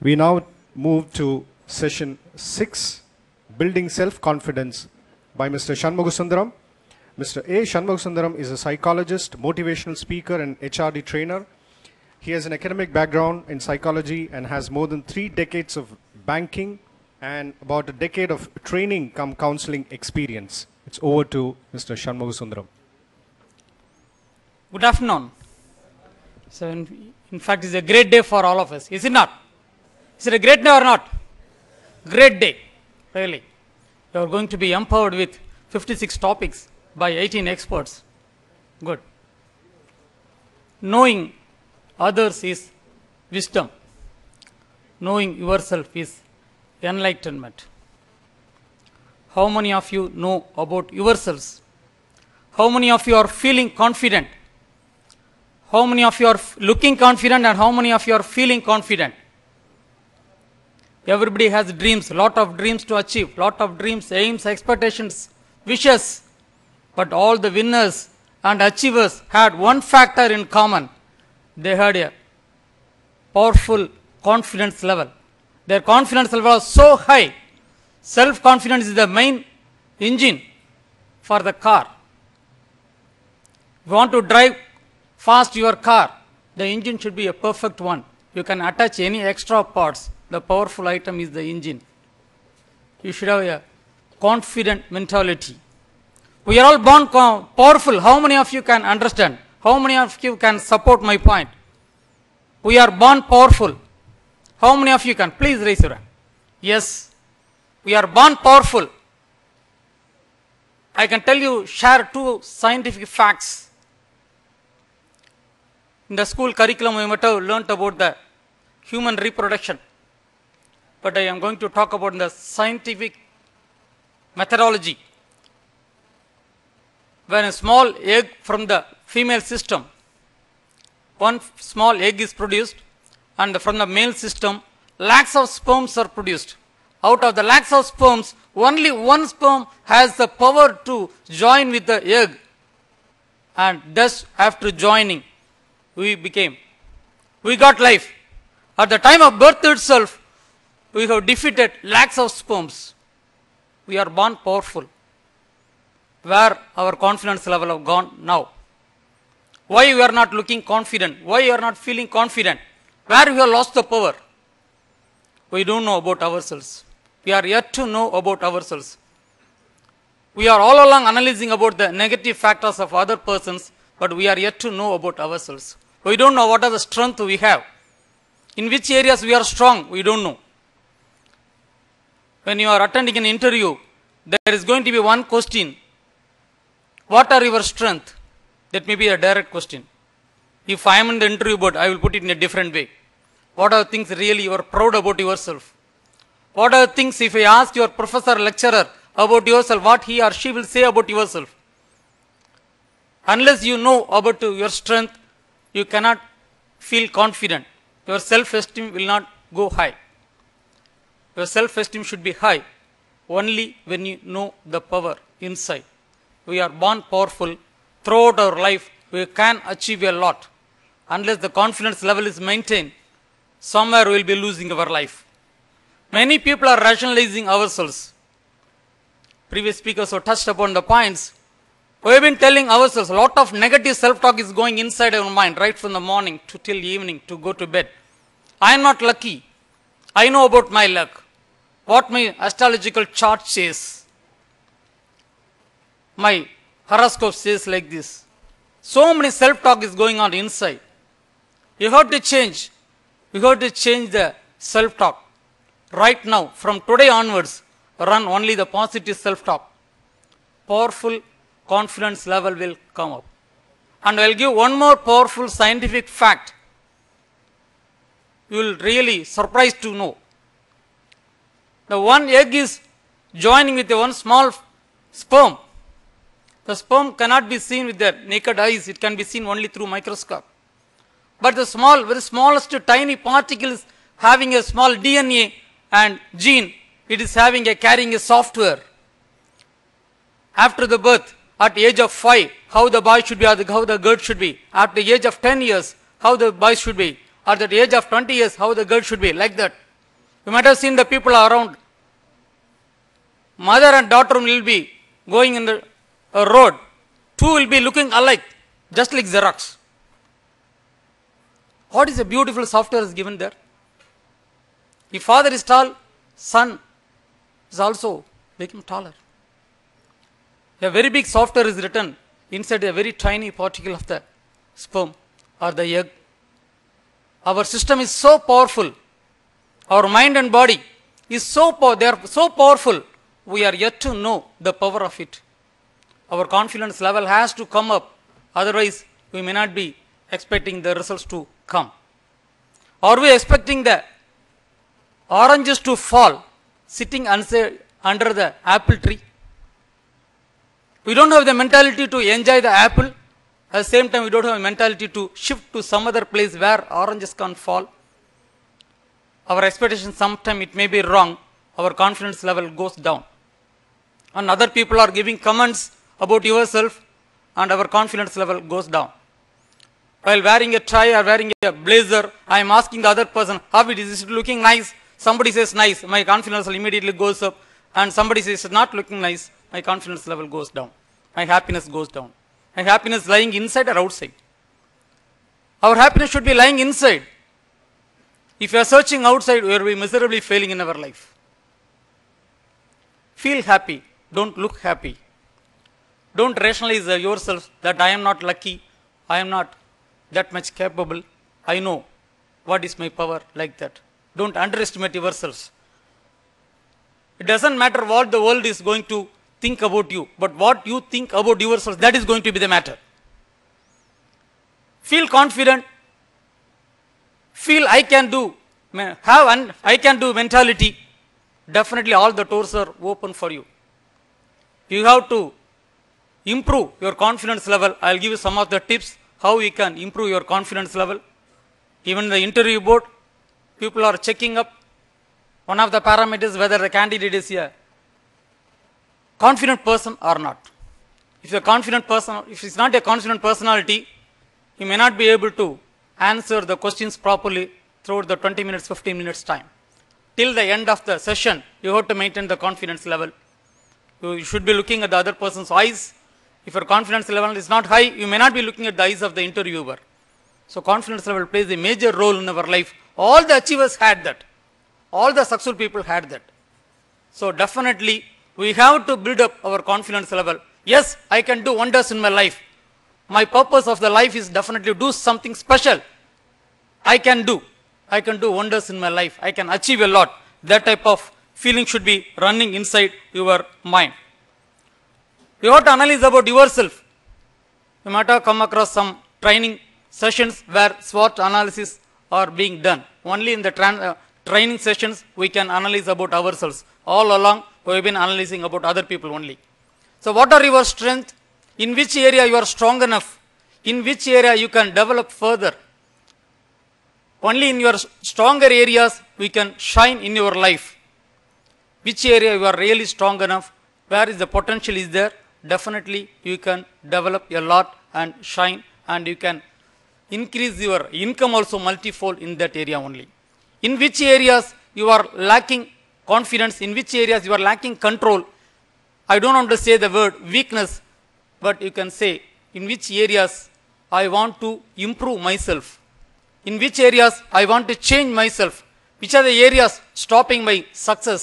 We now move to session 6, Building Self-Confidence by Mr. Shanmugasundaram. Mr. A. Shanmugasundaram is a psychologist, motivational speaker and HRD trainer. He has an academic background in psychology and has more than three decades of banking and about a decade of training come counseling experience. It's over to Mr. Shanmugasundaram. Good afternoon. So in fact, it's a great day for all of us, is it not? Is it a great day or not? Great day, really. You are going to be empowered with 56 topics by 18 experts. Good. Knowing others is wisdom. Knowing yourself is enlightenment. How many of you know about yourselves? How many of you are feeling confident how many of you are looking confident and how many of you are feeling confident? Everybody has dreams, lot of dreams to achieve, lot of dreams, aims, expectations, wishes. But all the winners and achievers had one factor in common. They had a powerful confidence level. Their confidence level was so high. Self confidence is the main engine for the car. We want to drive Fast your car, the engine should be a perfect one. You can attach any extra parts. The powerful item is the engine. You should have a confident mentality. We are all born powerful. How many of you can understand? How many of you can support my point? We are born powerful. How many of you can? Please raise your hand. Yes, we are born powerful. I can tell you, share two scientific facts in the school curriculum, we have learnt about the human reproduction. But I am going to talk about the scientific methodology. When a small egg from the female system, one small egg is produced and from the male system, lakhs of sperms are produced. Out of the lakhs of sperms, only one sperm has the power to join with the egg and thus after joining we became. We got life. At the time of birth itself, we have defeated lakhs of sperms. We are born powerful. Where our confidence level have gone now? Why we are not looking confident? Why you are not feeling confident? Where we have lost the power? We don't know about ourselves. We are yet to know about ourselves. We are all along analyzing about the negative factors of other persons, but we are yet to know about ourselves. We don't know what are the strength we have. In which areas we are strong, we don't know. When you are attending an interview, there is going to be one question. What are your strength? That may be a direct question. If I am in the interview board, I will put it in a different way. What are things really you are proud about yourself? What are things if I ask your professor, lecturer about yourself, what he or she will say about yourself? Unless you know about your strength, you cannot feel confident. Your self esteem will not go high. Your self esteem should be high only when you know the power inside. We are born powerful. Throughout our life, we can achieve a lot. Unless the confidence level is maintained, somewhere we will be losing our life. Many people are rationalizing ourselves. Previous speakers have touched upon the points we have been telling ourselves a lot of negative self-talk is going inside our mind right from the morning to till evening to go to bed. I am not lucky. I know about my luck. What my astrological chart says. My horoscope says like this. So many self-talk is going on inside. You have to change. You have to change the self-talk. Right now, from today onwards, run only the positive self-talk. Powerful confidence level will come up. And I will give one more powerful scientific fact. You will really surprised to know. The one egg is joining with the one small sperm. The sperm cannot be seen with the naked eyes. It can be seen only through microscope. But the small, very smallest tiny particles having a small DNA and gene. It is having a carrying a software. After the birth, at the age of 5, how the boy should be or the, how the girl should be. At the age of 10 years, how the boy should be. At the age of 20 years, how the girl should be. Like that. You might have seen the people around. Mother and daughter will be going in the road. Two will be looking alike, just like Xerox. What is a beautiful software is given there? If father is tall, son is also become taller. A very big software is written inside a very tiny particle of the sperm or the egg. Our system is so powerful. Our mind and body is so power, they are so powerful, we are yet to know the power of it. Our confidence level has to come up, otherwise we may not be expecting the results to come. Are we expecting the oranges to fall sitting under the apple tree? We don't have the mentality to enjoy the apple. At the same time, we don't have a mentality to shift to some other place where oranges can't fall. Our expectation sometime it may be wrong. Our confidence level goes down. And other people are giving comments about yourself and our confidence level goes down. While wearing a tie or wearing a blazer, I am asking the other person, how it is, is it looking nice? Somebody says nice, my confidence level immediately goes up. And somebody says not looking nice, my confidence level goes down my happiness goes down. My happiness lying inside or outside. Our happiness should be lying inside. If you are searching outside, you will be miserably failing in our life. Feel happy. Don't look happy. Don't rationalize yourself that I am not lucky. I am not that much capable. I know what is my power like that. Don't underestimate yourselves. It doesn't matter what the world is going to think about you, but what you think about yourself, that is going to be the matter. Feel confident, feel I can do, have an I can do mentality, definitely all the doors are open for you. You have to improve your confidence level. I will give you some of the tips how you can improve your confidence level. Even the interview board, people are checking up. One of the parameters whether the candidate is a confident person or not. If you're confident person, if it's not a confident personality, you may not be able to answer the questions properly throughout the 20 minutes, 15 minutes time. Till the end of the session, you have to maintain the confidence level. You should be looking at the other person's eyes. If your confidence level is not high, you may not be looking at the eyes of the interviewer. So confidence level plays a major role in our life. All the achievers had that. All the successful people had that. So definitely we have to build up our confidence level. Yes, I can do wonders in my life. My purpose of the life is definitely do something special. I can do. I can do wonders in my life. I can achieve a lot. That type of feeling should be running inside your mind. You have to analyze about yourself. You might have come across some training sessions where SWOT analysis are being done. Only in the uh, training sessions we can analyze about ourselves. All along we have been analyzing about other people only. So what are your strength? In which area you are strong enough? In which area you can develop further? Only in your stronger areas we can shine in your life. Which area you are really strong enough? Where is the potential is there? Definitely you can develop a lot and shine and you can increase your income also multifold in that area only. In which areas you are lacking confidence, in which areas you are lacking control. I don't want to say the word weakness, but you can say in which areas I want to improve myself, in which areas I want to change myself, which are the areas stopping my success.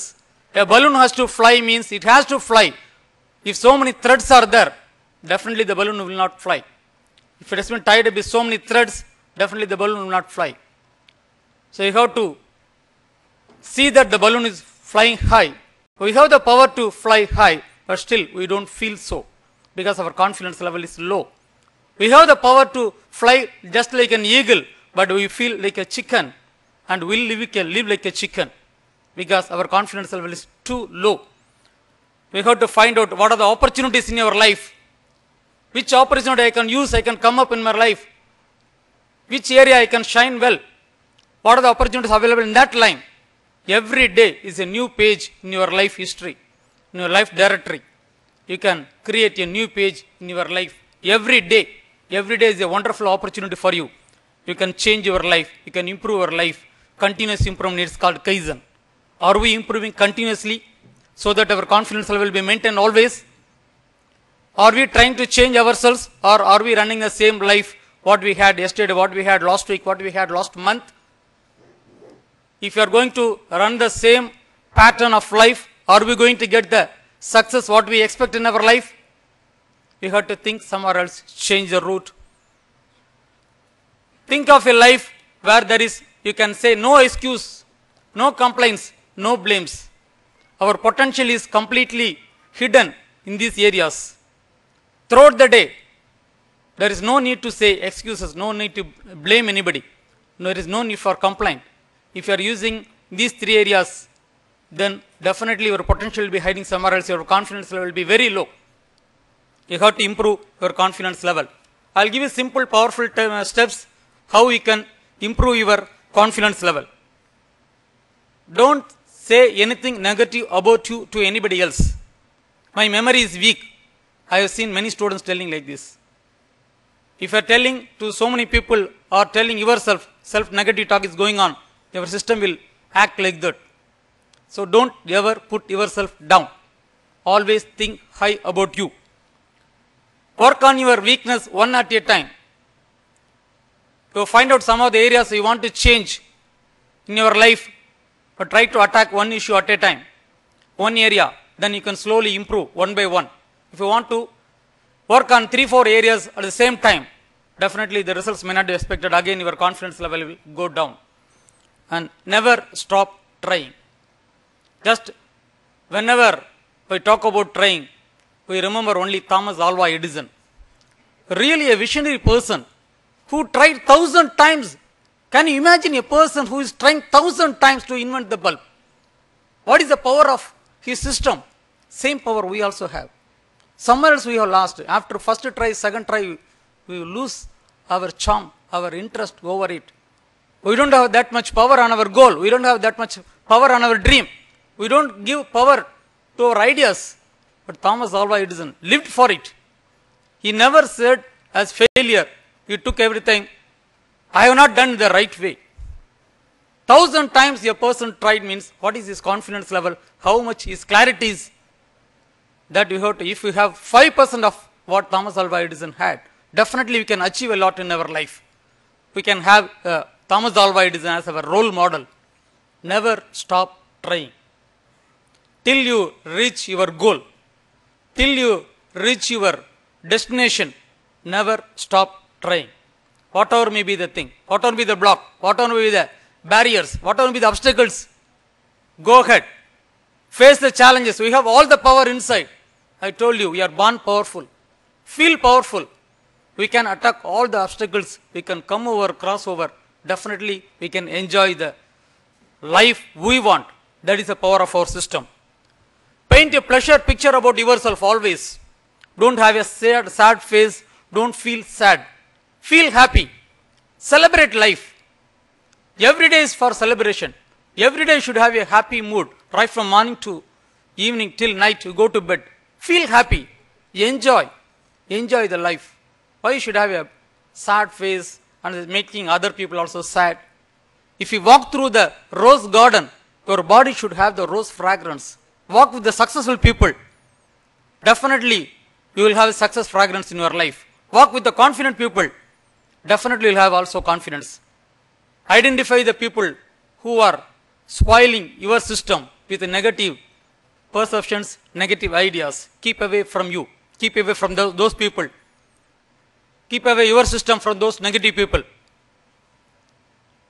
A balloon has to fly means it has to fly. If so many threads are there, definitely the balloon will not fly. If it has been tied up with so many threads, definitely the balloon will not fly. So you have to see that the balloon is flying high. We have the power to fly high, but still we don't feel so because our confidence level is low. We have the power to fly just like an eagle, but we feel like a chicken and we live, can live like a chicken because our confidence level is too low. We have to find out what are the opportunities in your life, which opportunity I can use, I can come up in my life, which area I can shine well, what are the opportunities available in that line. Every day is a new page in your life history, in your life directory. You can create a new page in your life every day. Every day is a wonderful opportunity for you. You can change your life. You can improve your life. Continuous improvement is called Kaizen. Are we improving continuously so that our confidence level will be maintained always? Are we trying to change ourselves or are we running the same life what we had yesterday, what we had last week, what we had last month? if you are going to run the same pattern of life, are we going to get the success what we expect in our life? We have to think somewhere else, change the route. Think of a life where there is, you can say, no excuse, no complaints, no blames. Our potential is completely hidden in these areas. Throughout the day, there is no need to say excuses, no need to blame anybody. There is no need for complaint. If you are using these three areas, then definitely your potential will be hiding somewhere else. Your confidence level will be very low. You have to improve your confidence level. I'll give you simple, powerful uh, steps how you can improve your confidence level. Don't say anything negative about you to anybody else. My memory is weak. I have seen many students telling like this. If you are telling to so many people or telling yourself, self negative talk is going on, your system will act like that. So, do not ever put yourself down, always think high about you. Work on your weakness one at a time. To find out some of the areas you want to change in your life, but try to attack one issue at a time, one area, then you can slowly improve one by one. If you want to work on three, four areas at the same time, definitely the results may not be expected. Again, your confidence level will go down and never stop trying. Just whenever we talk about trying, we remember only Thomas Alva Edison. Really a visionary person who tried thousand times. Can you imagine a person who is trying thousand times to invent the bulb? What is the power of his system? Same power we also have. Somewhere else we have lost. After first try, second try, we lose our charm, our interest over it. We don't have that much power on our goal. We don't have that much power on our dream. We don't give power to our ideas. But Thomas Alva Edison lived for it. He never said as failure, he took everything, I have not done the right way. Thousand times a person tried means what is his confidence level, how much his clarity is. That we have to, if we have 5% of what Thomas Alva Edison had, definitely we can achieve a lot in our life. We can have uh, Thomas Alva Edison as our role model. Never stop trying. Till you reach your goal, till you reach your destination, never stop trying. Whatever may be the thing, whatever be the block, whatever may be the barriers, whatever be the obstacles, go ahead. Face the challenges. We have all the power inside. I told you, we are born powerful. Feel powerful. We can attack all the obstacles. We can come over, cross over definitely we can enjoy the life we want. That is the power of our system. Paint a pleasure picture about yourself always. Don't have a sad, sad face. Don't feel sad. Feel happy. Celebrate life. Every day is for celebration. Every day should have a happy mood. Right from morning to evening till night, you go to bed. Feel happy. Enjoy. Enjoy the life. Why you should have a sad face, and making other people also sad. If you walk through the rose garden, your body should have the rose fragrance. Walk with the successful people. Definitely, you will have success fragrance in your life. Walk with the confident people. Definitely, you'll have also confidence. Identify the people who are spoiling your system with negative perceptions, negative ideas. Keep away from you. Keep away from those people. Keep away your system from those negative people.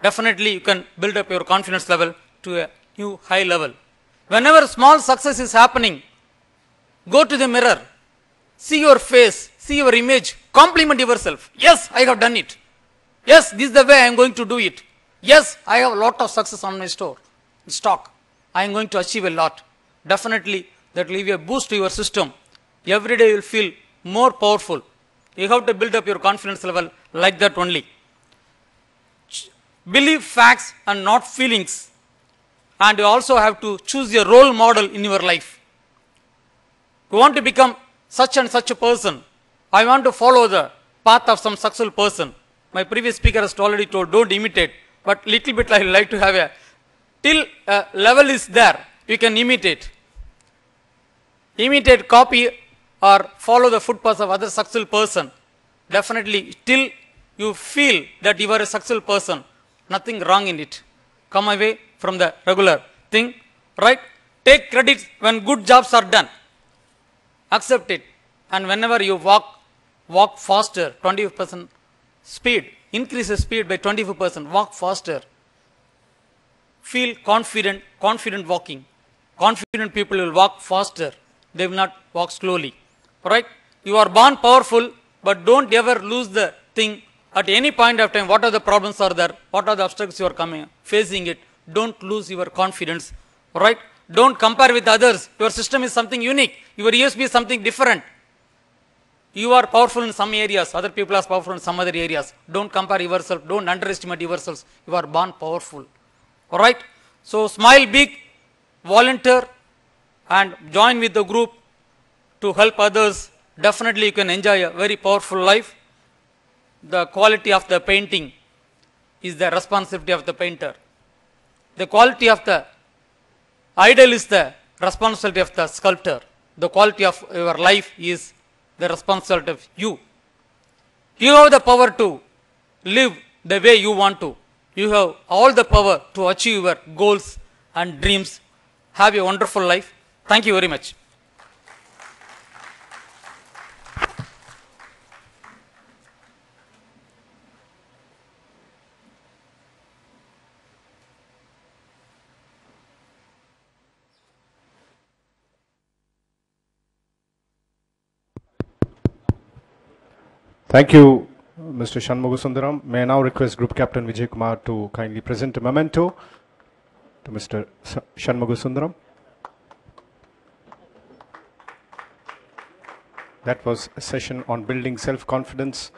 Definitely you can build up your confidence level to a new high level. Whenever small success is happening, go to the mirror, see your face, see your image, compliment yourself. Yes, I have done it. Yes, this is the way I am going to do it. Yes, I have a lot of success on my store, stock. I am going to achieve a lot. Definitely that will give a boost to your system. Every day you will feel more powerful. You have to build up your confidence level like that only. Believe facts and not feelings. And you also have to choose a role model in your life. You want to become such and such a person. I want to follow the path of some successful person. My previous speaker has already told, don't imitate. But little bit I like to have a, till a level is there, you can imitate. Imitate, copy, or follow the footpaths of other successful person, definitely till you feel that you are a successful person, nothing wrong in it. Come away from the regular thing, right? Take credit when good jobs are done. Accept it. And whenever you walk, walk faster, 25% speed, increase the speed by 25%, walk faster. Feel confident, confident walking. Confident people will walk faster, they will not walk slowly right? You are born powerful, but don't ever lose the thing at any point of time. What are the problems are there? What are the obstacles you are coming, facing it? Don't lose your confidence, right? Don't compare with others. Your system is something unique. Your USB is something different. You are powerful in some areas. Other people are powerful in some other areas. Don't compare yourself. Don't underestimate yourselves. You are born powerful. All right. So smile big, volunteer, and join with the group to help others, definitely you can enjoy a very powerful life. The quality of the painting is the responsibility of the painter. The quality of the idol is the responsibility of the sculptor. The quality of your life is the responsibility of you. You have the power to live the way you want to. You have all the power to achieve your goals and dreams. Have a wonderful life. Thank you very much. Thank you, Mr. Shanmugasundaram. May I now request Group Captain Vijay Kumar to kindly present a memento to Mr. Shanmugasundaram. That was a session on building self-confidence